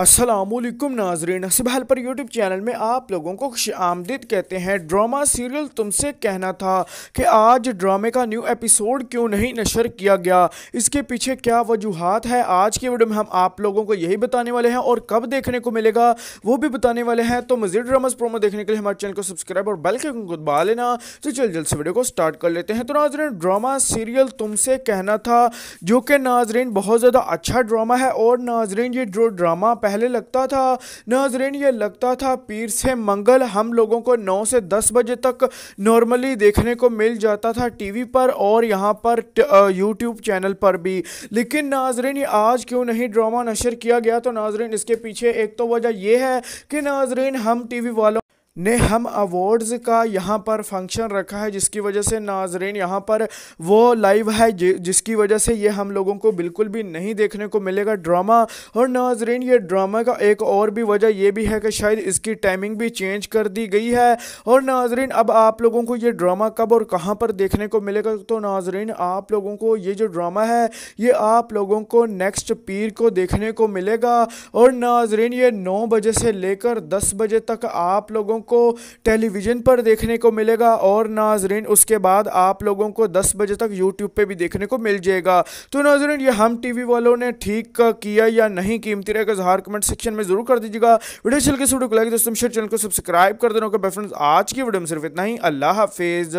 असलम नाजरीन सिबहल पर YouTube channel में आप लोगों को खुश आमदीद कहते हैं ड्रामा सीरियल तुमसे कहना था कि आज ड्रामे का न्यू एपिसोड क्यों नहीं नशर किया गया इसके पीछे क्या वजूहत है आज की वीडियो में हम आप लोगों को यही बताने वाले हैं और कब देखने को मिलेगा वो भी बताने वाले हैं तो मजीद ड्रामाज प्रोमो देखने के लिए हमारे चैनल को सब्सक्राइब और बल्कि उनको दबा लेना तो चल जल्द से वीडियो को स्टार्ट कर लेते हैं तो नाजरीन ड्रामा सीरियल तुमसे कहना था जो कि नाजरीन बहुत ज़्यादा अच्छा ड्रामा है और नाजरीन ये जो ड्रामा पहले लगता था नाजरीन ये लगता था पीर से मंगल हम लोगों को नौ से दस बजे तक नॉर्मली देखने को मिल जाता था टीवी पर और यहाँ पर यूट्यूब चैनल पर भी लेकिन नाजरीन ये आज क्यों नहीं ड्रामा नशर किया गया तो नाजरीन इसके पीछे एक तो वजह यह है कि नाजरीन हम टीवी वालों ने हम अवार्ड्स का यहाँ पर फंक्शन रखा है जिसकी वजह से नाजरीन यहाँ पर वो लाइव है जिसकी वजह से ये हम लोगों को बिल्कुल भी नहीं देखने को मिलेगा ड्रामा और नाजरेन ये ड्रामा का एक और भी वजह ये भी है कि शायद इसकी टाइमिंग भी चेंज कर दी गई है और नाजरेन अब आप लोगों को ये ड्रामा कब और कहाँ पर देखने को मिलेगा तो नाजरीन आप लोगों को ये जो ड्रामा है ये आप लोगों को नेक्स्ट पीर को देखने को मिलेगा और नाजरेन ये नौ बजे से लेकर दस बजे तक आप लोगों को टेलीविज़न पर देखने को मिलेगा और नाजरीन उसके बाद आप लोगों को दस बजे तक यूट्यूब पर भी देखने को मिल जाएगा तो नाजरीन ये हम टी वालों ने ठीक किया या नहीं कीमती रहेगा का कमेंट सेक्शन में ज़रूर कर दीजिएगा वीडियो चल के स्टूडियो को लाइक दोस्तों चैनल को सब्सक्राइब कर देना आज की वीडियो में सिर्फ इतना ही अल्लाह हाफिज़